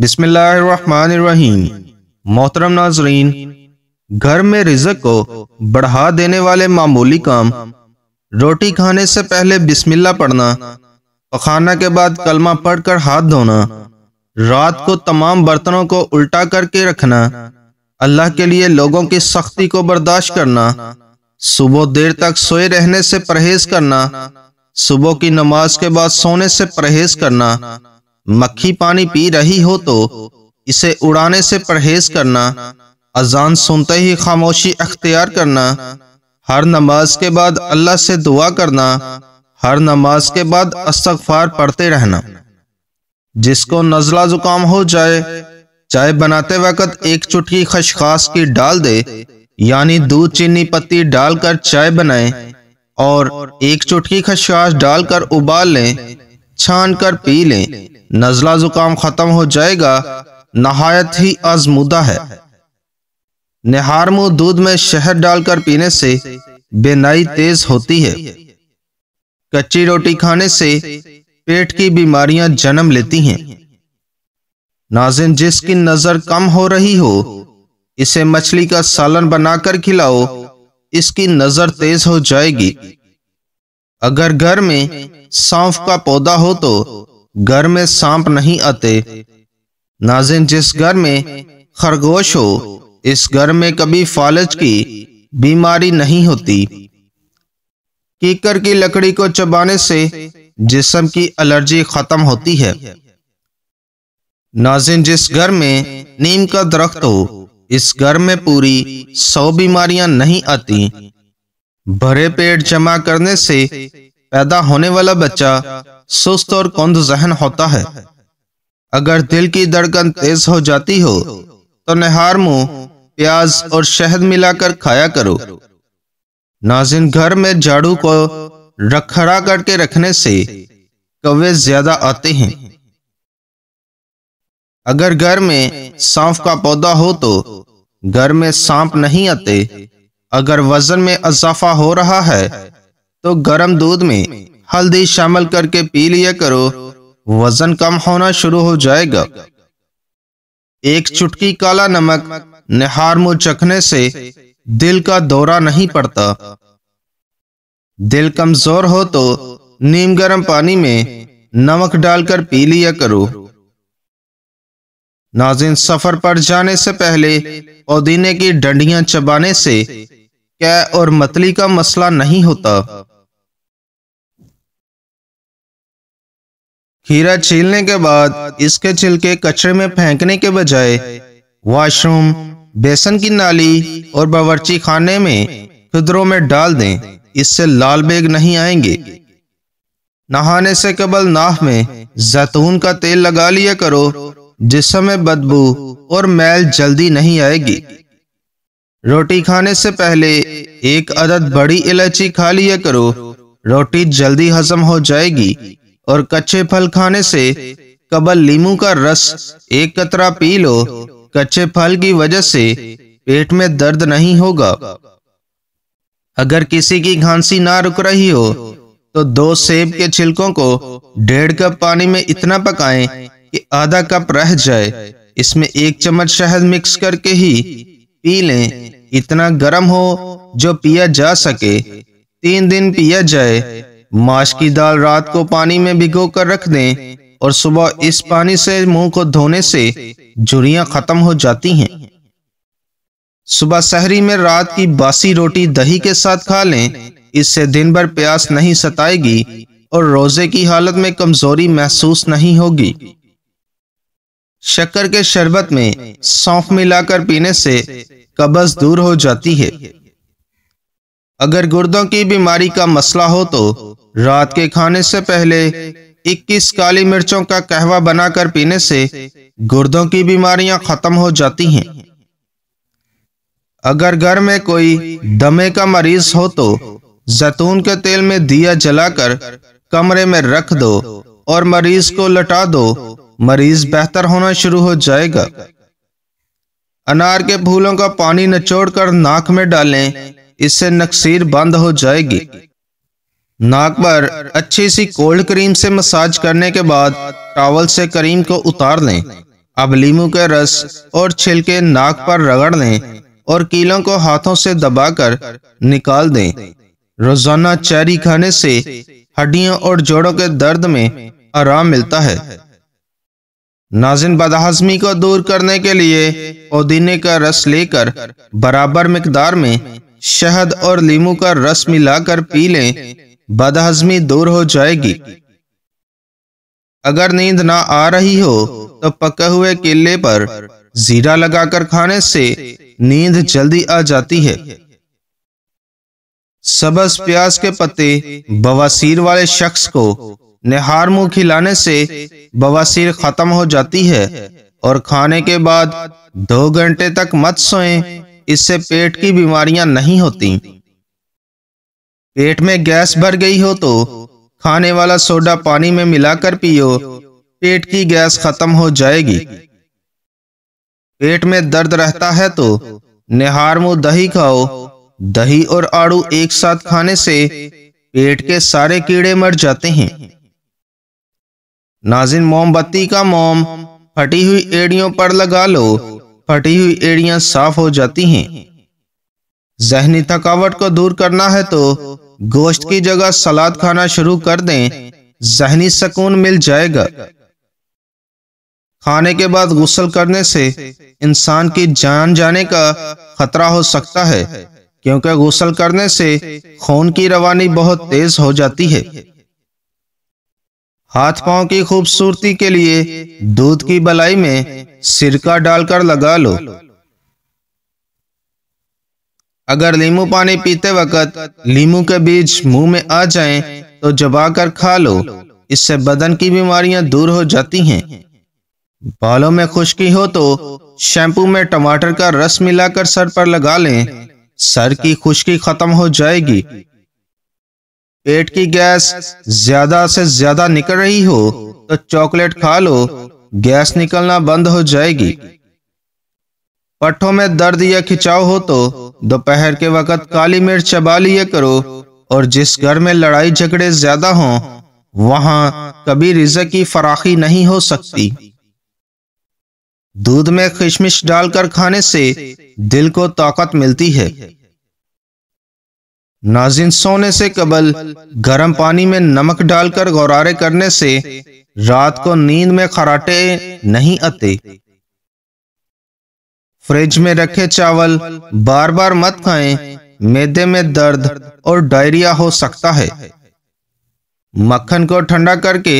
बिस्मिल्लाहिर्रहमानिर्रहीम मोहतरम नाजरीन घर में रिजक को बढ़ा देने वाले मामूली काम रोटी खाने से पहले बिस्मिल्ला पढ़ना पखाना के बाद कलमा पढ़कर हाथ धोना रात को तमाम बर्तनों को उल्टा करके रखना अल्लाह के लिए लोगों की सख्ती को बर्दाश्त करना सुबह देर तक सोए रहने से परहेज करना सुबह की नमाज के बाद सोने से परहेज करना मक्खी पानी पी रही हो तो इसे उड़ाने से परहेज करना अजान सुनते ही खामोशी अख्तियार करना हर नमाज के बाद अल्लाह से दुआ करना हर नमाज के बाद अस्तगफार पढ़ते रहना जिसको नजला जुकाम हो जाए चाय बनाते वक्त एक चुटकी खशखास की डाल दे यानी दूध चीनी पत्ती डालकर चाय बनाए और एक चुटकी खशखास डालकर उबाल लें छान कर पी लें नजला जुकाम खत्म हो जाएगा नहायत ही आजमुदा है मुंह दूध में शहद डालकर पीने से बेनाई तेज होती है कच्ची रोटी खाने से पेट की बीमारियां जन्म लेती हैं नाजिन जिसकी नजर कम हो रही हो इसे मछली का सालन बनाकर खिलाओ इसकी नजर तेज हो जाएगी अगर घर में सांप का पौधा हो तो घर में सांप नहीं आते नाजिन जिस घर में खरगोश हो इस घर में कभी फालज की बीमारी नहीं होती कीकर की लकड़ी को चबाने से जिसम की एलर्जी खत्म होती है नाजिन जिस घर में नीम का दरख्त हो इस घर में पूरी सौ बीमारियां नहीं आती भरे पेट जमा करने से पैदा होने वाला बच्चा सुस्त और कुंद जहन होता है अगर दिल की धड़कन तेज हो जाती हो तो नहार मुंह प्याज और शहद मिलाकर खाया करो नाजिन घर में झाड़ू को रखड़ा करके रखने से कवे ज्यादा आते हैं अगर घर में सांप का पौधा हो तो घर में सांप नहीं आते अगर वजन में इजाफा हो रहा है तो गर्म दूध में हल्दी शामिल करके पी लिया करो वजन कम होना शुरू हो जाएगा एक चुटकी काला नमक निहार मुंह चखने से दिल का दौरा नहीं पड़ता दिल कमजोर हो तो नीम गर्म पानी में नमक डालकर पी लिया करो नाजिन सफर पर जाने से पहले पुदीने की डंडियां चबाने से कै और मतली का मसला नहीं होता खीरा छीलने के बाद इसके छिलके कचरे में फेंकने के बजाय वॉशरूम बेसन की नाली और बावर्ची खाने में खुदरों में डाल दें इससे लाल बेग नहीं आएंगे नहाने से कबल नाह में जैतून का तेल लगा लिया करो जिसमें बदबू और मैल जल्दी नहीं आएगी रोटी खाने से पहले एक अदद बड़ी इलायची खा लिया करो रोटी जल्दी हजम हो जाएगी और कच्चे फल खाने से कबल लीमू का रस एक कतरा पी लो कच्चे फल की वजह से पेट में दर्द नहीं होगा अगर किसी की घांसी ना रुक रही हो तो दो सेब के छिलकों को डेढ़ कप पानी में इतना पकाएं कि आधा कप रह जाए इसमें एक चम्मच शहद मिक्स करके ही पी लें इतना गर्म हो जो पिया जा सके तीन दिन पिया जाए माश की दाल रात को पानी में भिगो कर रख दें और सुबह इस पानी से मुंह को धोने से झुरियां खत्म हो जाती हैं सुबह शहरी में रात की बासी रोटी दही के साथ खा लें इससे दिन भर प्यास नहीं सताएगी और रोजे की हालत में कमजोरी महसूस नहीं होगी शक्कर के शरबत में सौंफ मिलाकर पीने से कब्ज दूर हो जाती है अगर गुर्दों की बीमारी का मसला हो तो रात के खाने से पहले 21 काली मिर्चों का कहवा बनाकर पीने से गुर्दों की बीमारियां खत्म हो जाती हैं अगर घर में कोई दमे का मरीज हो तो जैतून के तेल में दिया जलाकर कमरे में रख दो और मरीज को लटा दो मरीज बेहतर होना शुरू हो जाएगा अनार के फूलों का पानी निचोड़कर नाक में डालें इससे नक्सीर बंद हो जाएगी नाक पर अच्छी सी कोल्ड क्रीम से मसाज करने के बाद टावल से क्रीम को उतार लें अब लीमू के रस और छिलके नाक पर रगड़ लें और कीलों को हाथों से दबाकर निकाल दें रोजाना चेरी खाने से हड्डियों और जोड़ों के दर्द में आराम मिलता है नाजिन बदहजमी को दूर करने के लिए पुदीने का रस लेकर बराबर मकदार में शहद और लीमू का रस मिलाकर पी लें बदहजमी दूर हो जाएगी अगर नींद ना आ रही हो तो पके हुए केले पर जीरा लगाकर खाने से नींद जल्दी आ जाती है सबस प्याज के पत्ते बवासीर वाले शख्स को निहार मुंह खिलाने से बवासीर खत्म हो जाती है और खाने के बाद दो घंटे तक मत सोएं, इससे पेट की बीमारियां नहीं होती पेट में गैस भर गई हो तो खाने वाला सोडा पानी में मिलाकर पियो पेट की गैस खत्म हो जाएगी पेट में दर्द रहता है तो निहार मुंह दही खाओ दही और आड़ू एक साथ खाने से पेट के सारे कीड़े मर जाते हैं नाजिन मोमबत्ती का मोम फटी हुई एड़ियों पर लगा लो फटी हुई एड़िया साफ हो जाती हैं जहनी थकावट को दूर करना है तो गोश्त की जगह सलाद खाना शुरू कर दें जहनी सुकून मिल जाएगा खाने के बाद गुस्ल करने से इंसान की जान जाने का खतरा हो सकता है क्योंकि गुस्ल करने से खून की रवानी बहुत तेज हो जाती है हाथ पांव की खूबसूरती के लिए दूध की बलाई में सिरका डालकर लगा लो अगर लीमू पानी पीते वक्त लीमू के बीज मुंह में आ जाएं तो जबाकर खा लो इससे बदन की बीमारियां दूर हो जाती हैं बालों में खुश्की हो तो शैम्पू में टमाटर का रस मिलाकर सर पर लगा लें सर की खुश्की खत्म हो जाएगी पेट की गैस ज्यादा से ज्यादा निकल रही हो तो चॉकलेट खा लो गैस निकलना बंद हो जाएगी पट्ठों में दर्द या खिंचाव हो तो दोपहर के वक्त काली मिर्च चबा लिया करो और जिस घर में लड़ाई झगड़े ज्यादा हों वहां कभी रिजक की फराखी नहीं हो सकती दूध में खिशमिश डालकर खाने से दिल को ताकत मिलती है नाजिन सोने से कबल गर्म पानी में नमक डालकर गौरारे करने से रात को नींद में खराटे नहीं आते फ्रिज में रखे चावल बार बार मत खाएं, मैदे में दर्द और डायरिया हो सकता है मक्खन को ठंडा करके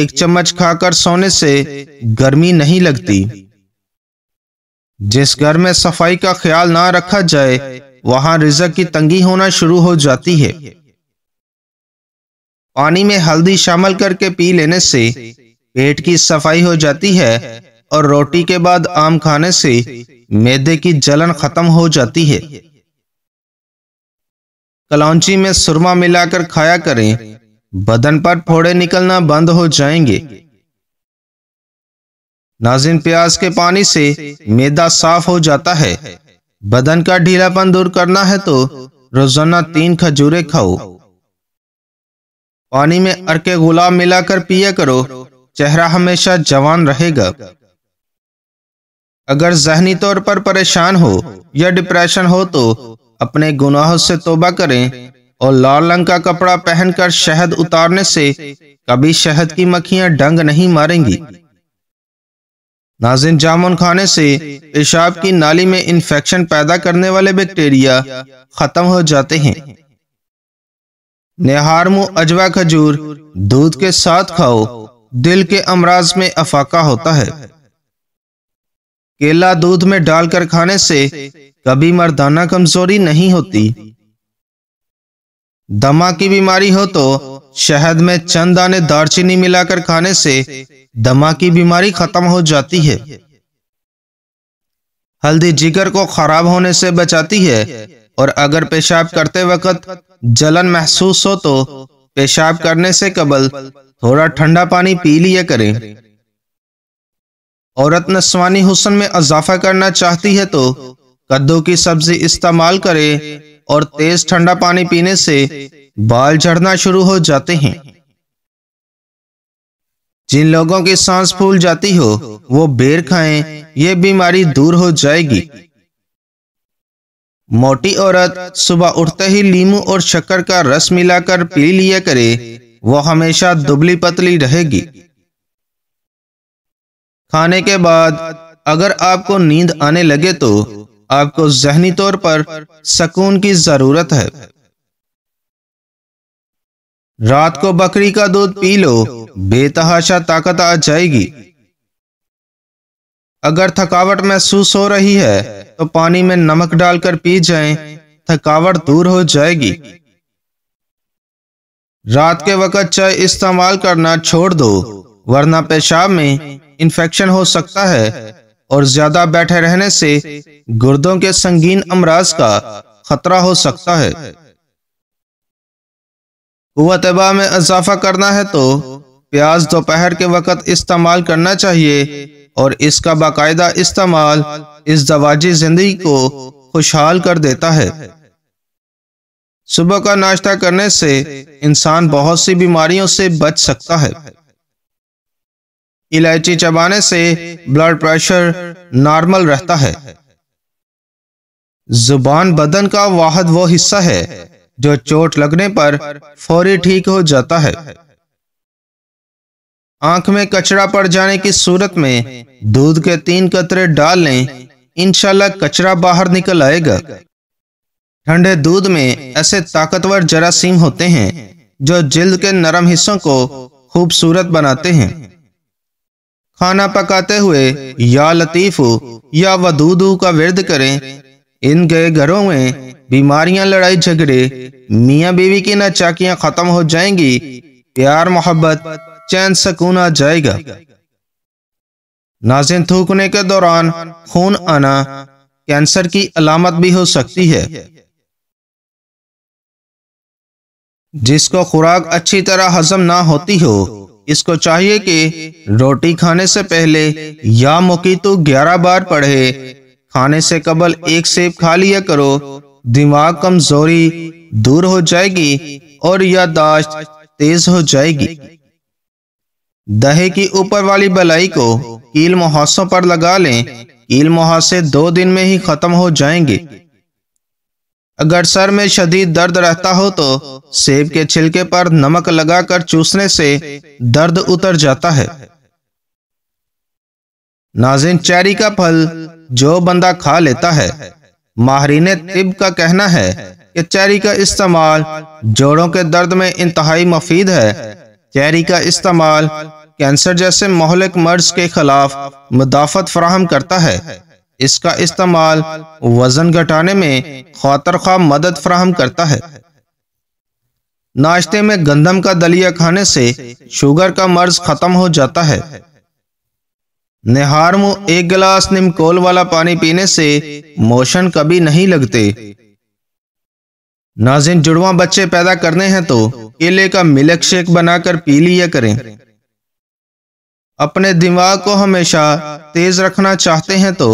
एक चम्मच खाकर सोने से गर्मी नहीं लगती जिस घर में सफाई का ख्याल ना रखा जाए वहां रिजक की तंगी होना शुरू हो जाती है पानी में हल्दी शामिल करके पी लेने से पेट की सफाई हो जाती है और रोटी के बाद आम खाने से मैदे की जलन खत्म हो जाती है कलौची में सुरमा मिलाकर खाया करें बदन पर फोड़े निकलना बंद हो जाएंगे नाजिन प्याज के पानी से मैदा साफ हो जाता है बदन का ढीलापन दूर करना है तो रोजाना तीन खजूरें खाओ पानी में अर्के गुलाब मिलाकर पिया करो चेहरा हमेशा जवान रहेगा अगर जहनी तौर पर परेशान हो या डिप्रेशन हो तो अपने गुनाहों से तोबा करें और लाल रंग का कपड़ा पहनकर शहद उतारने से कभी शहद की मक्खियां डंग नहीं मारेंगी नाजिन जामुन खाने से पेशाब की नाली में इन्फेक्शन पैदा करने वाले बैक्टीरिया खत्म हो जाते हैं निहार मुँह अजवा खजूर दूध के साथ खाओ दिल के अमराज में अफाका होता है केला दूध में डालकर खाने से कभी मर्दाना कमजोरी नहीं होती दमा की बीमारी हो तो शहद में चंद आने दारचीनी मिलाकर खाने से दमा की बीमारी खत्म हो जाती है हल्दी जिगर को खराब होने से बचाती है और अगर पेशाब करते वक्त जलन महसूस हो तो पेशाब करने से कबल थोड़ा ठंडा पानी पी लिया करें औरत नस्वानी हुसन में इजाफा करना चाहती है तो कद्दू की सब्जी इस्तेमाल करें और तेज ठंडा पानी पीने से बाल झड़ना शुरू हो जाते हैं जिन लोगों की सांस फूल जाती हो वो बेर खाएं, ये बीमारी दूर हो जाएगी मोटी औरत सुबह उठते ही लीमू और शक्कर का रस मिलाकर पी लिया करे वो हमेशा दुबली पतली रहेगी खाने के बाद अगर आपको नींद आने लगे तो आपको जहनी तौर पर सकून की जरूरत है रात को बकरी का दूध पी लो बेतहाशा ताकत आ जाएगी अगर थकावट महसूस हो रही है तो पानी में नमक डालकर पी जाएं, थकावट दूर हो जाएगी रात के वक्त चाय इस्तेमाल करना छोड़ दो वरना पेशाब में इन्फेक्शन हो सकता है और ज्यादा बैठे रहने से गुर्दों के संगीन अमराज का खतरा हो सकता है वतबा में इजाफा करना है तो प्याज दोपहर के वक़्त इस्तेमाल करना चाहिए और इसका बाकायदा इस्तेमाल इस दवाजी जिंदगी को खुशहाल कर देता है सुबह का नाश्ता करने से इंसान बहुत सी बीमारियों से बच सकता है इलायची चबाने से ब्लड प्रेशर नॉर्मल रहता है जुबान बदन का वाहद वो हिस्सा है जो चोट लगने पर फौरी ठीक हो जाता है आंख में कचरा पड़ जाने की सूरत में दूध के तीन कतरे डाल लें इनशाला कचरा बाहर निकल आएगा ठंडे दूध में ऐसे ताकतवर जरासीम होते हैं जो जिल्द के नरम हिस्सों को खूबसूरत बनाते हैं खाना पकाते हुए या लतीफ़ या वदूदू का विरद करें इन गए घरों में बीमारियां लड़ाई झगड़े मियाँ बीवी की नचाकियां खत्म हो जाएंगी प्यार मोहब्बत चैन सकून आ जाएगा नाजिन थूकने के दौरान खून आना कैंसर की अलामत भी हो सकती है जिसको खुराक अच्छी तरह हजम ना होती हो इसको चाहिए कि रोटी खाने से पहले या मुकी तो ग्यारह बार पढ़े खाने से कबल एक सेब खा लिया करो दिमाग कमजोरी दूर हो जाएगी और यादाश्त तेज हो जाएगी दहे की ऊपर वाली बलाई को कील मुहासों पर लगा लें कील मुहासे दो दिन में ही खत्म हो जाएंगे अगर सर में शदीद दर्द रहता हो तो सेब के छिलके पर नमक लगाकर चूसने से दर्द उतर जाता है नाजिन चेरी का फल जो बंदा खा लेता है माहरीन तिब का कहना है कि चेरी का इस्तेमाल जोड़ों के दर्द में इंतहाई मफीद है चेरी का इस्तेमाल कैंसर जैसे मोहलिक मर्ज के खिलाफ मुदाफत फराहम करता है इसका इस्तेमाल वजन घटाने में खातर खा मदद फ्राहम करता है नाश्ते में गंदम का दलिया खाने से शुगर का मर्ज खत्म हो जाता है निहार मुंह एक गिलास निमकोल वाला पानी पीने से मोशन कभी नहीं लगते नाजिन जुड़वा बच्चे पैदा करने हैं तो केले का मिल्क शेक बनाकर पी लिया करें अपने दिमाग को हमेशा तेज रखना चाहते हैं तो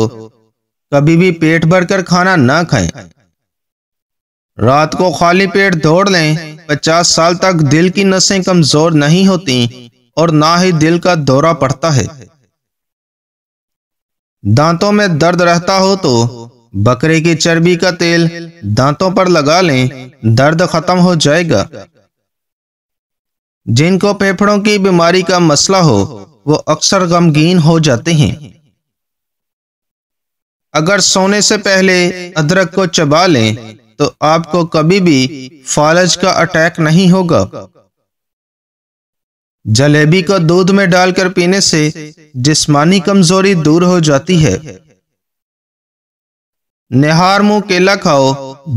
कभी भी पेट भरकर खाना न खाएं। रात को खाली पेट दौड़ लें पचास साल तक दिल की नसें कमजोर नहीं होती और ना ही दिल का दौरा पड़ता है दांतों में दर्द रहता हो तो बकरे की चर्बी का तेल दांतों पर लगा लें दर्द खत्म हो जाएगा जिनको फेफड़ों की बीमारी का मसला हो वो अक्सर गमगीन हो जाते हैं अगर सोने से पहले अदरक को चबा लें तो आपको कभी भी फालज का अटैक नहीं होगा जलेबी को दूध में डालकर पीने से जिस्मानी कमजोरी दूर हो जाती है निहार मुंह केला खाओ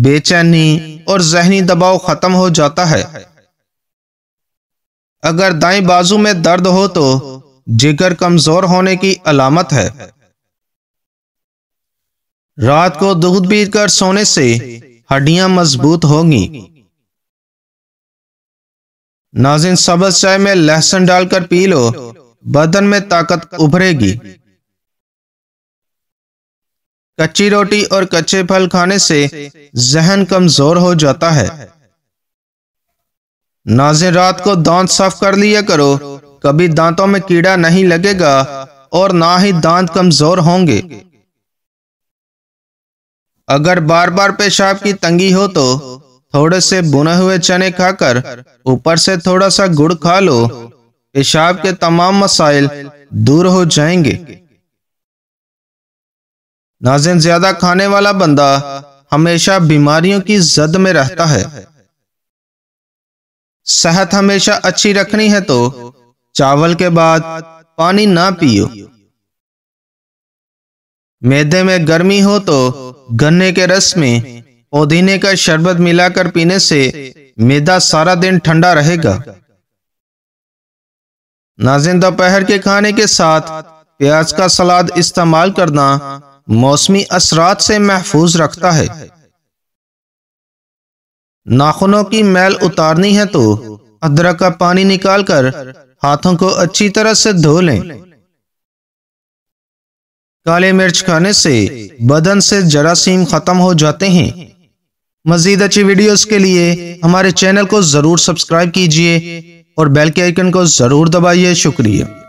बेचैनी और जहनी दबाव खत्म हो जाता है अगर दाई बाजू में दर्द हो तो जिगर कमजोर होने की अलामत है रात को दूध पीकर सोने से हड्डियां मजबूत होंगी नाजिन सबज चाय में लहसुन डालकर पी लो बदन में ताकत उभरेगी कच्ची रोटी और कच्चे फल खाने से जहन कमजोर हो जाता है नाजिन रात को दांत साफ कर लिया करो कभी दांतों में कीड़ा नहीं लगेगा और ना ही दांत कमजोर होंगे अगर बार बार पेशाब की तंगी हो तो थोड़े से बुने हुए चने खाकर ऊपर से थोड़ा सा गुड़ खा लो पेशाब के तमाम मसाइल दूर हो जाएंगे नाजिन ज्यादा खाने वाला बंदा हमेशा बीमारियों की जद में रहता है सेहत हमेशा अच्छी रखनी है तो चावल के बाद पानी ना पियो मैदे में गर्मी हो तो गन्ने के रस में पुदीने का शरबत मिलाकर पीने से मैदा सारा दिन ठंडा रहेगा नाजिन दोपहर के खाने के साथ प्याज का सलाद इस्तेमाल करना मौसमी असरात से महफूज रखता है नाखूनों की मैल उतारनी है तो अदरक का पानी निकालकर हाथों को अच्छी तरह से धो लें काले मिर्च खाने से बदन से जरासीम ख़त्म हो जाते हैं मज़ीद अच्छी वीडियोस के लिए हमारे चैनल को ज़रूर सब्सक्राइब कीजिए और बेल के आइकन को ज़रूर दबाइए शुक्रिया